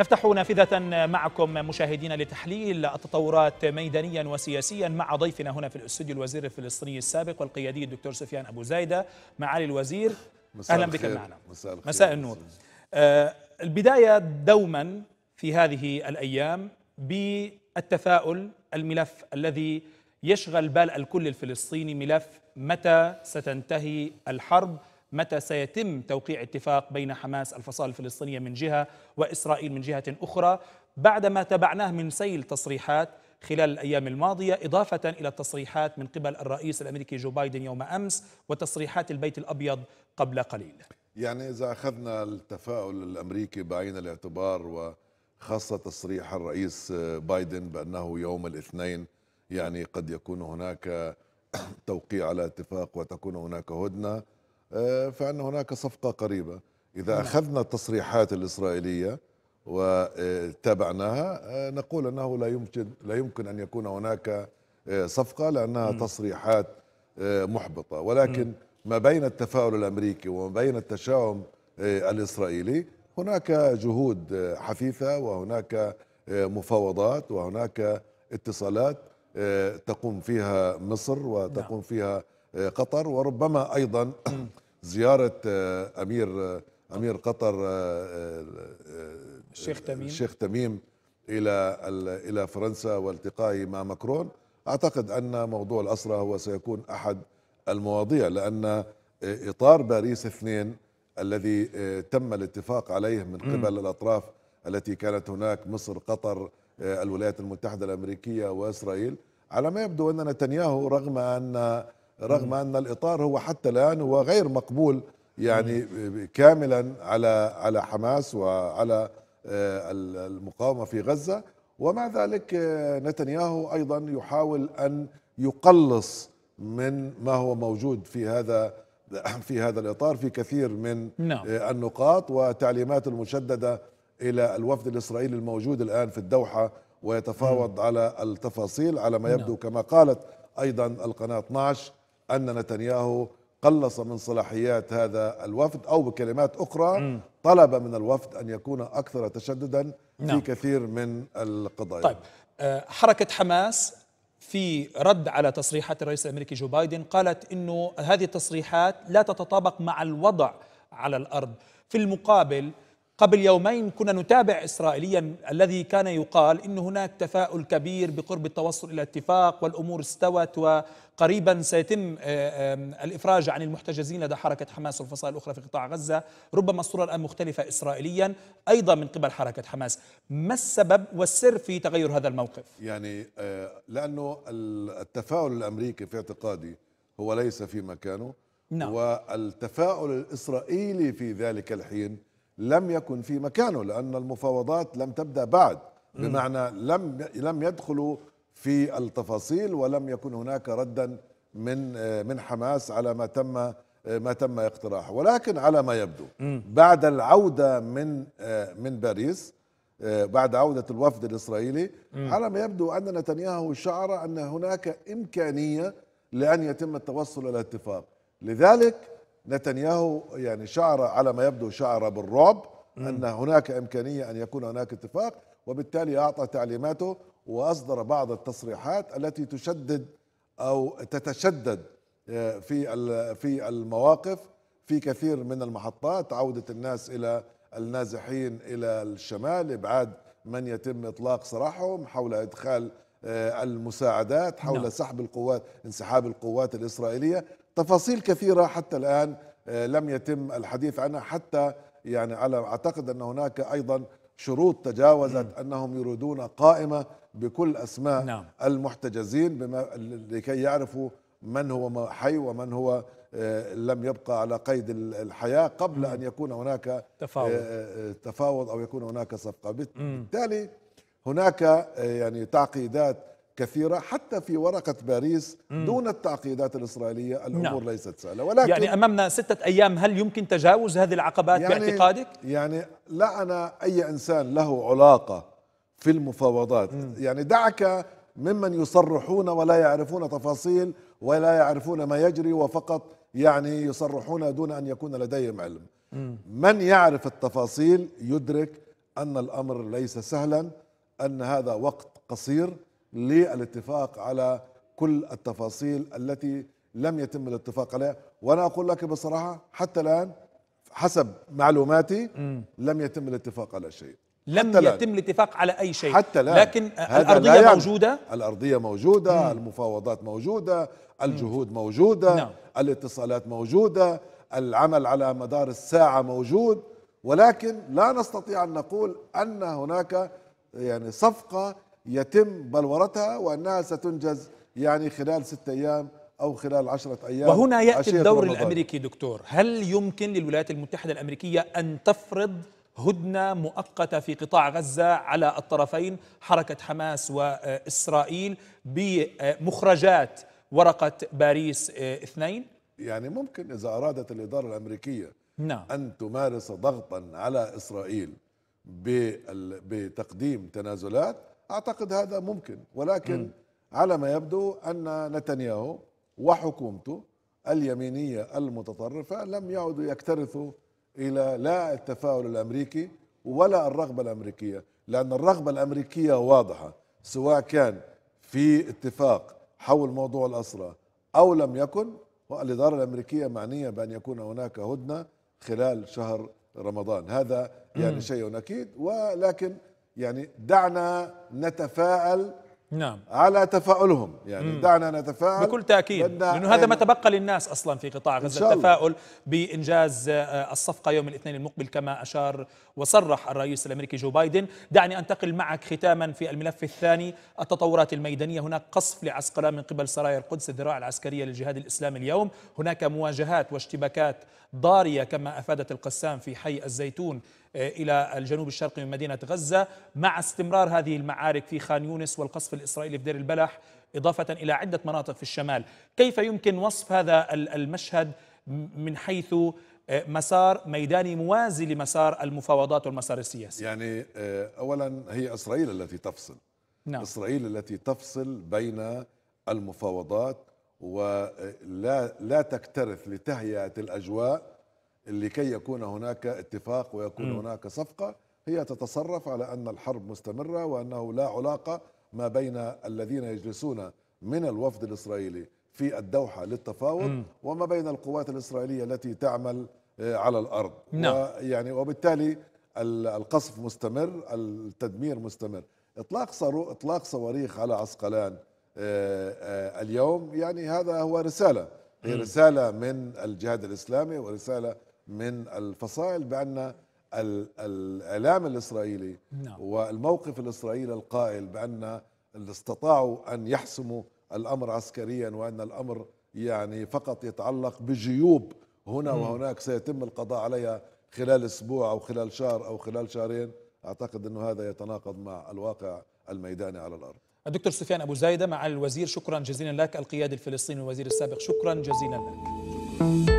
نفتح نافذة معكم مشاهدينا لتحليل التطورات ميدانيا وسياسيا مع ضيفنا هنا في الاستوديو الوزير الفلسطيني السابق والقيادي الدكتور سفيان أبو زايدة معالي الوزير أهلا بك معنا مساء, الخير. مساء النور آه البداية دوما في هذه الأيام بالتفاؤل الملف الذي يشغل بال الكل الفلسطيني ملف متى ستنتهي الحرب متى سيتم توقيع اتفاق بين حماس الفصائل الفلسطينية من جهة وإسرائيل من جهة أخرى بعدما تبعناه من سيل تصريحات خلال الأيام الماضية إضافة إلى التصريحات من قبل الرئيس الأمريكي جو بايدن يوم أمس وتصريحات البيت الأبيض قبل قليل يعني إذا أخذنا التفاؤل الأمريكي بعين الاعتبار وخاصة تصريح الرئيس بايدن بأنه يوم الاثنين يعني قد يكون هناك توقيع على اتفاق وتكون هناك هدنه آه، فان هناك صفقه قريبه اذا نعم. اخذنا التصريحات الاسرائيليه وتابعناها آه، نقول انه لا يمكن لا يمكن ان يكون هناك آه، صفقه لانها م. نعم. تصريحات محبطه ولكن م. نعم. ما بين التفاؤل الامريكي وما بين التشاؤم الاسرائيلي هناك جهود حثيثه وهناك مفاوضات وهناك اتصالات تقوم فيها مصر وتقوم فيها قطر وربما ايضا زياره آه، امير آه، امير قطر آه، الشيخ تميم الشيخ تميم الى الى فرنسا والتقائه مع ماكرون اعتقد ان موضوع الاسرى هو سيكون احد المواضيع لان اطار باريس اثنين الذي تم الاتفاق عليه من قبل الاطراف التي كانت هناك مصر قطر الولايات المتحده الامريكيه واسرائيل على ما يبدو ان نتنياهو رغم ان رغم أن الإطار هو حتى الآن هو غير مقبول يعني كاملا على على حماس وعلى آه، المقاومة في غزة ومع ذلك آه، نتنياهو أيضا يحاول أن يقلص من ما هو موجود في هذا في هذا الإطار في كثير من نعم. آه، النقاط وتعليمات المشددة إلى الوفد الإسرائيلي الموجود الآن في الدوحة ويتفاوض على التفاصيل على ما نعم. يبدو كما قالت أيضا القناة 12 أن نتنياهو قلص من صلاحيات هذا الوفد أو بكلمات أخرى طلب من الوفد أن يكون أكثر تشددا في نعم. كثير من القضايا طيب آه، حركة حماس في رد على تصريحات الرئيس الامريكي جو بايدن قالت انه هذه التصريحات لا تتطابق مع الوضع على الارض في المقابل قبل يومين كنا نتابع إسرائيليا الذي كان يقال إن هناك تفاؤل كبير بقرب التوصل إلى اتفاق والأمور استوت وقريبا سيتم آه، الإفراج عن المحتجزين لدى حركة حماس والفصائل الأخرى في قطاع غزة ربما الصورة الآن مختلفة إسرائيليا أيضا من قبل حركة حماس ما السبب والسر في تغير هذا الموقف؟ يعني آه، لأنه التفاؤل الأمريكي في اعتقادي هو ليس في مكانه نعم. والتفاؤل الإسرائيلي في ذلك الحين لم يكن في مكانه لأن المفاوضات لم تبدأ بعد بمعنى لم لم يدخلوا في التفاصيل ولم يكن هناك ردا من آه، من حماس على ما تم آه، ما تم اقتراحه ولكن على ما يبدو بعد العودة من آه، من باريس بعد عودة الوفد الإسرائيلي على ما يبدو أن نتنياهو شعر أن هناك إمكانية لأن يتم التوصل إلى اتفاق لذلك نتنياهو يعني شعر على ما يبدو شعر بالرعب ان هناك امكانيه ان يكون هناك اتفاق وبالتالي اعطى تعليماته واصدر بعض التصريحات التي تشدد او تتشدد آه، في في المواقف في كثير من المحطات عوده الناس الى النازحين الى الشمال ابعاد من يتم اطلاق سراحهم حول ادخال آه، المساعدات حول نعم. سحب القوات انسحاب القوات الاسرائيليه تفاصيل كثيرة حتى الآن آه، لم يتم الحديث عنها حتى يعني على أعتقد أن هناك أيضا شروط تجاوزت أنهم يريدون قائمة بكل أسماء نعم. المحتجزين بما لكي يعرفوا من هو حي ومن هو آه، لم يبقى على قيد الحياة قبل أن يكون هناك آه، تفاوض, تفاوض أو يكون هناك صفقة بالتالي هناك يعني تعقيدات كثيرة حتى في ورقة باريس دون التعقيدات الإسرائيلية الأمور نعم. ليست سهلة ولكن يعني أمامنا ستة أيام هل يمكن تجاوز هذه العقبات يعني باعتقادك؟ يعني انا أي إنسان له علاقة في المفاوضات مم. يعني دعك ممن يصرحون ولا يعرفون تفاصيل ولا يعرفون ما يجري وفقط يعني يصرحون دون أن يكون لديهم علم مم. من يعرف التفاصيل يدرك أن الأمر ليس سهلا أن هذا وقت قصير للاتفاق على كل التفاصيل التي لم يتم الاتفاق عليها وانا اقول لك بصراحه حتى الان حسب معلوماتي لم يتم الاتفاق على شيء لم يتم الاتفاق على اي شيء حتى الان لكن الارضيه يعني موجوده الارضيه موجوده مم. المفاوضات موجوده الجهود موجوده نعم. الاتصالات موجوده العمل على مدار الساعه موجود ولكن لا نستطيع ان نقول ان هناك يعني صفقه يتم بلورتها وأنها ستنجز يعني خلال ستة أيام أو خلال عشرة أيام وهنا يأتي الدور رمضان. الأمريكي دكتور هل يمكن للولايات المتحدة الأمريكية أن تفرض هدنة مؤقتة في قطاع غزة على الطرفين حركة حماس وإسرائيل بمخرجات ورقة باريس اثنين يعني ممكن إذا أرادت الإدارة الأمريكية نعم. أن تمارس ضغطا على إسرائيل بتقديم تنازلات اعتقد هذا ممكن ولكن م. على ما يبدو ان نتنياهو وحكومته اليمينيه المتطرفه لم يعدوا يكترثوا الى لا التفاؤل الامريكي ولا الرغبه الامريكيه، لان الرغبه الامريكيه واضحه سواء كان في اتفاق حول موضوع الاسرى او لم يكن والاداره الامريكيه معنيه بان يكون هناك هدنه خلال شهر رمضان، هذا يعني شيء اكيد ولكن يعني دعنا نتفائل نعم على تفاؤلهم يعني مم. دعنا نتفائل بكل تاكيد لانه هذا ما تبقى للناس اصلا في قطاع غزه التفاؤل بانجاز آه، الصفقه يوم الاثنين المقبل كما اشار وصرح الرئيس الامريكي جو بايدن دعني انتقل معك ختاما في الملف الثاني التطورات الميدانيه هناك قصف لعسكرة من قبل سرايا القدس الذراع العسكريه للجهاد الاسلامي اليوم هناك مواجهات واشتباكات ضاريه كما افادت القسام في حي الزيتون آه، إلى الجنوب الشرقي من مدينة غزة مع استمرار هذه المعارك في خان يونس والقصف الإسرائيلي في دير البلح إضافة إلى عدة مناطق في الشمال كيف يمكن وصف هذا المشهد من حيث آه، مسار ميداني موازي لمسار المفاوضات والمسار السياسي يعني آه، أولا هي إسرائيل التي تفصل نعم. إسرائيل التي تفصل بين المفاوضات ولا لا تكترث لتهيئة الأجواء لكي يكون هناك اتفاق ويكون م. هناك صفقة هي تتصرف على أن الحرب مستمرة وأنه لا علاقة ما بين الذين يجلسون من الوفد الإسرائيلي في الدوحة للتفاوض م. وما بين القوات الإسرائيلية التي تعمل آه، على الأرض نعم. ويعني وبالتالي القصف مستمر التدمير مستمر إطلاق, صارو إطلاق صواريخ على عسقلان آه، آه، اليوم يعني هذا هو رسالة هي رسالة من الجهاد الإسلامي ورسالة من الفصائل بأن الإعلام الإسرائيلي نعم. والموقف الإسرائيلي القائل بأن استطاعوا أن يحسموا الأمر عسكريا وأن الأمر يعني فقط يتعلق بجيوب هنا وهناك سيتم القضاء عليها خلال أسبوع أو خلال شهر أو خلال شهرين أعتقد أنه هذا يتناقض مع الواقع الميداني على الأرض الدكتور سفيان أبو زايدة مع الوزير شكرا جزيلا لك القيادي الفلسطيني الوزير السابق شكرا جزيلا لك شكرا.